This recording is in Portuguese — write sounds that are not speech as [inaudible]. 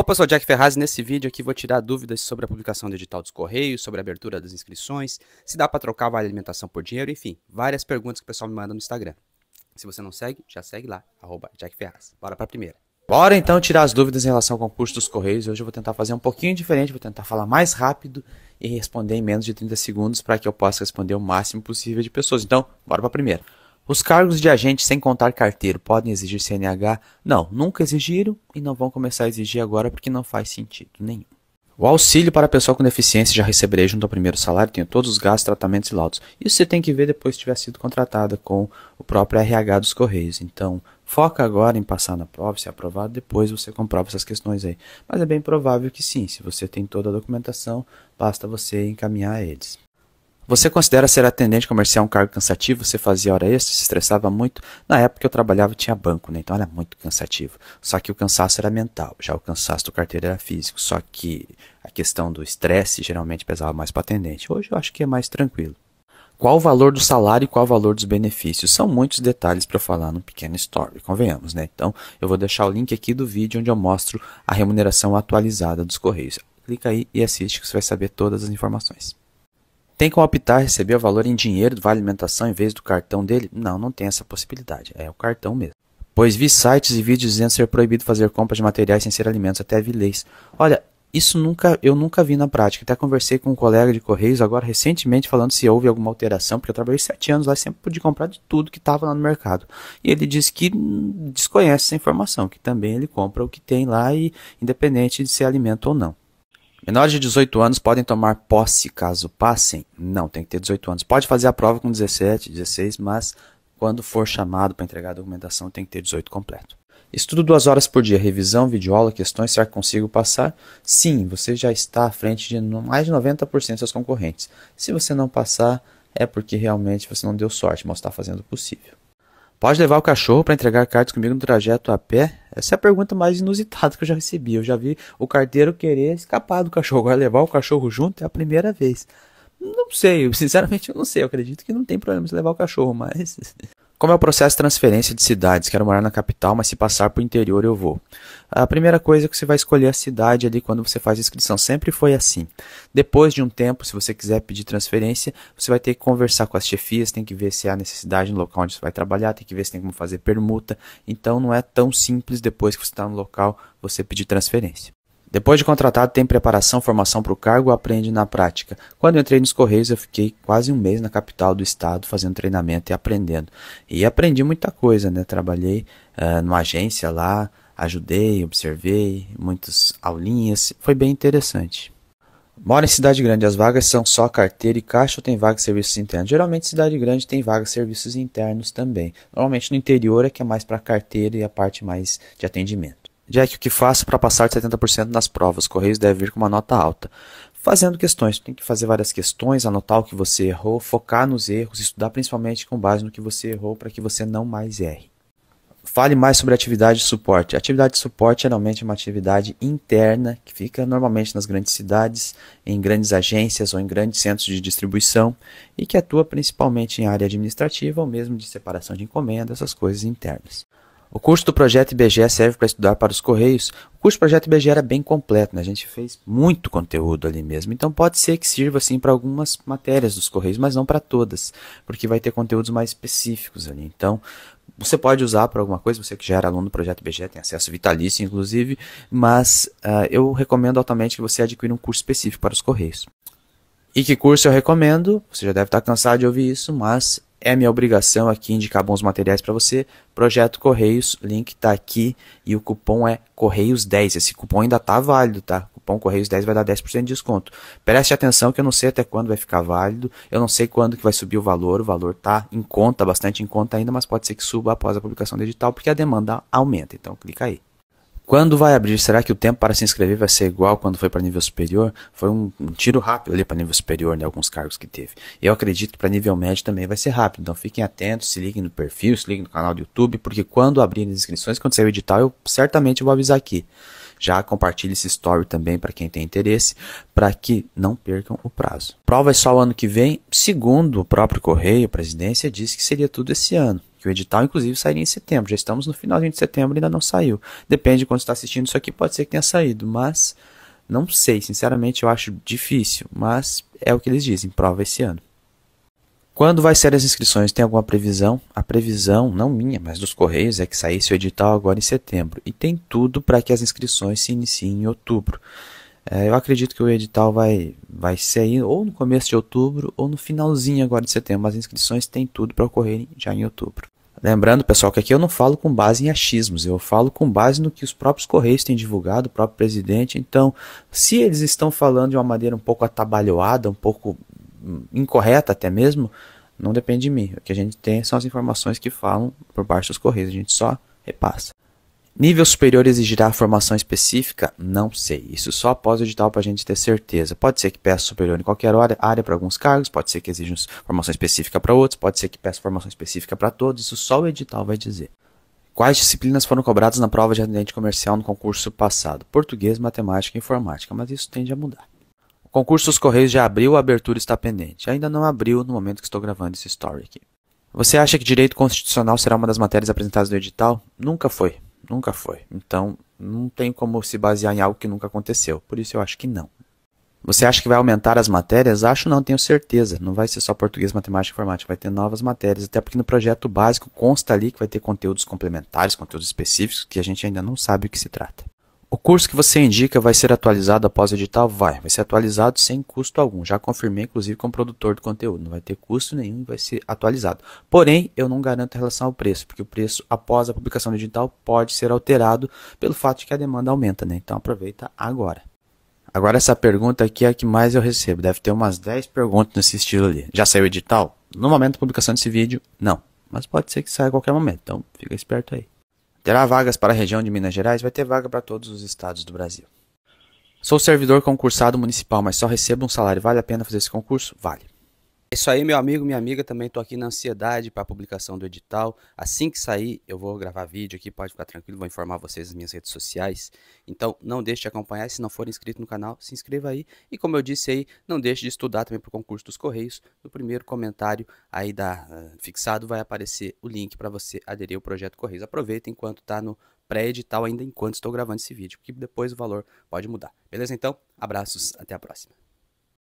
Opa, eu sou Jack Ferraz e nesse vídeo aqui vou tirar dúvidas sobre a publicação digital dos Correios, sobre a abertura das inscrições, se dá para trocar vale alimentação por dinheiro, enfim, várias perguntas que o pessoal me manda no Instagram. Se você não segue, já segue lá, arroba Jack Ferraz. Bora para a primeira. Bora então tirar as dúvidas em relação ao concurso dos Correios. Hoje eu vou tentar fazer um pouquinho diferente, vou tentar falar mais rápido e responder em menos de 30 segundos para que eu possa responder o máximo possível de pessoas. Então, bora para a primeira. Os cargos de agente sem contar carteiro podem exigir CNH? Não, nunca exigiram e não vão começar a exigir agora porque não faz sentido nenhum. O auxílio para pessoa com deficiência já receberei junto ao primeiro salário, tenho todos os gastos, tratamentos e laudos. Isso você tem que ver depois que tiver sido contratada com o próprio RH dos Correios. Então, foca agora em passar na prova, se é aprovado, depois você comprova essas questões aí. Mas é bem provável que sim, se você tem toda a documentação, basta você encaminhar eles. Você considera ser atendente comercial um cargo cansativo? Você fazia hora extra, se estressava muito? Na época que eu trabalhava tinha banco, né? Então era muito cansativo. Só que o cansaço era mental, já o cansaço do carteiro era físico. Só que a questão do estresse geralmente pesava mais para atendente. Hoje eu acho que é mais tranquilo. Qual o valor do salário e qual o valor dos benefícios? São muitos detalhes para falar num pequeno story, convenhamos, né? Então, eu vou deixar o link aqui do vídeo onde eu mostro a remuneração atualizada dos Correios. Clica aí e assiste que você vai saber todas as informações. Tem como optar receber o valor em dinheiro do Vale Alimentação em vez do cartão dele? Não, não tem essa possibilidade. É o cartão mesmo. Pois vi sites e vídeos dizendo ser proibido fazer compras de materiais sem ser alimentos, até vi leis. Olha, isso nunca, eu nunca vi na prática. Até conversei com um colega de Correios agora recentemente falando se houve alguma alteração, porque eu trabalhei sete anos lá e sempre pude comprar de tudo que estava lá no mercado. E ele disse que desconhece essa informação, que também ele compra o que tem lá e independente de ser alimento ou não. Menores de 18 anos podem tomar posse caso passem? Não, tem que ter 18 anos. Pode fazer a prova com 17, 16, mas quando for chamado para entregar a documentação tem que ter 18 completo. Estudo duas horas por dia, revisão, videoaula, questões, será que consigo passar? Sim, você já está à frente de mais de 90% dos seus concorrentes. Se você não passar, é porque realmente você não deu sorte, mas está fazendo o possível. Pode levar o cachorro para entregar cartas comigo no trajeto a pé? Essa é a pergunta mais inusitada que eu já recebi. Eu já vi o carteiro querer escapar do cachorro. Agora levar o cachorro junto é a primeira vez. Não sei, [laughs] sinceramente eu não sei. Eu acredito que não tem problema se levar o cachorro, mas como é o processo de transferência de cidades? Quero morar na capital, mas se passar para o interior eu vou. A primeira coisa é que você vai escolher a cidade ali quando você faz a inscrição. Sempre foi assim. Depois de um tempo, se você quiser pedir transferência, você vai ter que conversar com as chefias, tem que ver se há necessidade no local onde você vai trabalhar, tem que ver se tem como fazer permuta. Então não é tão simples depois que você está no local você pedir transferência. Depois de contratado, tem preparação, formação para o cargo, aprende na prática. Quando entrei nos Correios, eu fiquei quase um mês na capital do estado fazendo treinamento e aprendendo. E aprendi muita coisa, né? Trabalhei uh, numa agência lá, ajudei, observei, muitas aulinhas, foi bem interessante. Mora em cidade grande, as vagas são só carteira e caixa ou tem vaga serviços internos? Geralmente cidade grande tem vaga serviços internos também. Normalmente no interior é que é mais para carteira e a parte mais de atendimento que o que faço para passar de 70% nas provas? Correios deve vir com uma nota alta. Fazendo questões, tem que fazer várias questões, anotar o que você errou, focar nos erros, estudar principalmente com base no que você errou para que você não mais erre. Fale mais sobre atividade de suporte. Atividade de suporte geralmente é uma atividade interna que fica normalmente nas grandes cidades, em grandes agências ou em grandes centros de distribuição e que atua principalmente em área administrativa ou mesmo de separação de encomendas, essas coisas internas. O curso do Projeto IBGE serve para estudar para os Correios. O curso do Projeto IBGE era bem completo, né? a gente fez muito conteúdo ali mesmo. Então pode ser que sirva assim para algumas matérias dos Correios, mas não para todas, porque vai ter conteúdos mais específicos ali. Então você pode usar para alguma coisa, você que já era aluno do Projeto IBGE tem acesso vitalício, inclusive, mas uh, eu recomendo altamente que você adquira um curso específico para os Correios. E que curso eu recomendo? Você já deve estar cansado de ouvir isso, mas é minha obrigação aqui indicar bons materiais para você. Projeto Correios, link está aqui e o cupom é Correios10. Esse cupom ainda está válido, tá? O cupom Correios10 vai dar 10% de desconto. Preste atenção que eu não sei até quando vai ficar válido, eu não sei quando que vai subir o valor, o valor tá em conta, bastante em conta ainda, mas pode ser que suba após a publicação do edital, porque a demanda aumenta. Então clica aí. Quando vai abrir? Será que o tempo para se inscrever vai ser igual quando foi para nível superior? Foi um, um tiro rápido ali para nível superior, né? Alguns cargos que teve. Eu acredito que para nível médio também vai ser rápido. Então fiquem atentos, se liguem no perfil, se liguem no canal do YouTube, porque quando abrir as inscrições, quando sair o edital, eu certamente vou avisar aqui. Já compartilhe esse story também para quem tem interesse, para que não percam o prazo. Prova é só o ano que vem. Segundo o próprio Correio, a presidência disse que seria tudo esse ano que o edital, inclusive, sairia em setembro. Já estamos no finalzinho de setembro e ainda não saiu. Depende de quando está assistindo isso aqui, pode ser que tenha saído, mas não sei, sinceramente, eu acho difícil, mas é o que eles dizem, prova esse ano. Quando vai ser as inscrições? Tem alguma previsão? A previsão, não minha, mas dos Correios, é que saísse o edital agora em setembro. E tem tudo para que as inscrições se iniciem em outubro. É, eu acredito que o edital vai, vai ser aí ou no começo de outubro ou no finalzinho agora de setembro. As inscrições têm tudo para ocorrerem já em outubro. Lembrando, pessoal, que aqui eu não falo com base em achismos, eu falo com base no que os próprios Correios têm divulgado, o próprio presidente. Então, se eles estão falando de uma maneira um pouco atabalhoada, um pouco incorreta até mesmo, não depende de mim. O que a gente tem são as informações que falam por baixo dos Correios, a gente só repassa. Nível superior exigirá formação específica? Não sei. Isso só após o edital para a gente ter certeza. Pode ser que peça superior em qualquer área para alguns cargos, pode ser que exija formação específica para outros, pode ser que peça formação específica para todos. Isso só o edital vai dizer. Quais disciplinas foram cobradas na prova de atendente comercial no concurso passado? Português, matemática e informática, mas isso tende a mudar. O concurso dos Correios já abriu, a abertura está pendente. Ainda não abriu no momento que estou gravando esse story aqui. Você acha que direito constitucional será uma das matérias apresentadas no edital? Nunca foi. Nunca foi. Então, não tem como se basear em algo que nunca aconteceu. Por isso eu acho que não. Você acha que vai aumentar as matérias? Acho não, tenho certeza. Não vai ser só português, matemática e informática, vai ter novas matérias, até porque no projeto básico consta ali que vai ter conteúdos complementares, conteúdos específicos que a gente ainda não sabe o que se trata. O curso que você indica vai ser atualizado após o edital? Vai. Vai ser atualizado sem custo algum. Já confirmei, inclusive, com o produtor do conteúdo. Não vai ter custo nenhum, vai ser atualizado. Porém, eu não garanto em relação ao preço, porque o preço após a publicação do edital pode ser alterado pelo fato de que a demanda aumenta, né? Então aproveita agora. Agora essa pergunta aqui é a que mais eu recebo. Deve ter umas 10 perguntas nesse estilo ali. Já saiu o edital? No momento da publicação desse vídeo, não. Mas pode ser que saia a qualquer momento. Então fica esperto aí. Terá vagas para a região de Minas Gerais, vai ter vaga para todos os estados do Brasil. Sou servidor concursado municipal, mas só recebo um salário. Vale a pena fazer esse concurso? Vale. É isso aí, meu amigo, minha amiga, também estou aqui na ansiedade para a publicação do edital. Assim que sair, eu vou gravar vídeo aqui, pode ficar tranquilo, vou informar vocês nas minhas redes sociais. Então, não deixe de acompanhar, se não for inscrito no canal, se inscreva aí. E como eu disse aí, não deixe de estudar também para o concurso dos Correios. No primeiro comentário aí da, uh, fixado vai aparecer o link para você aderir ao projeto Correios. Aproveita enquanto está no pré-edital, ainda enquanto estou gravando esse vídeo, porque depois o valor pode mudar. Beleza então? Abraços, até a próxima.